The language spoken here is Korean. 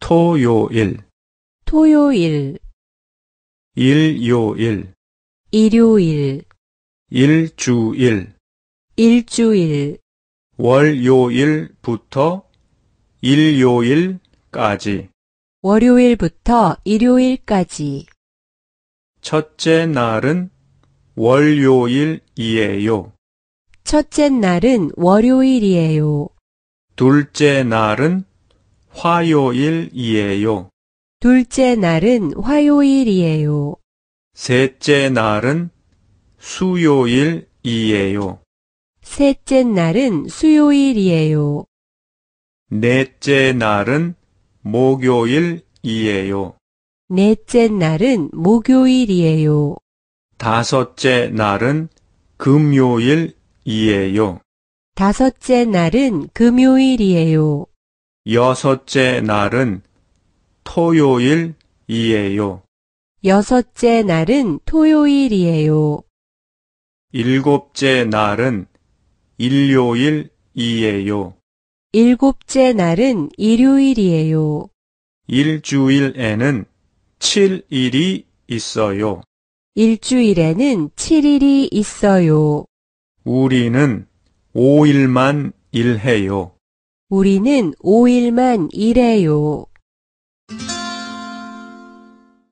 토요일 토요일 일요일 일요일 일주일 일주일 월요일부터 일요일까지 월요일부터 일요일까지 첫째 날은 월요일이에요. 첫째 날은 월요일이에요. 둘째 날은 화요일이에요. 둘째 날은 화요일이에요. 셋째 날은 수요일이에요. 셋째 날은 수요일이에요. 넷째 날은 목요일이에요. 넷째 날은 목요일이에요. 다섯째 날은 금요일이에요. 다섯째 날은 금요일이에요. 여섯째 날은 토요일이에요. 여섯째 날은 토요일이에요. 일곱째 날은 일요일이에요. 일곱째 날은 일요일이에요. 일주일에는 7일이 있어요. 일주일에는 7일이 있어요. 우리는 5일만 일해요. 우리는 5일만 일해요.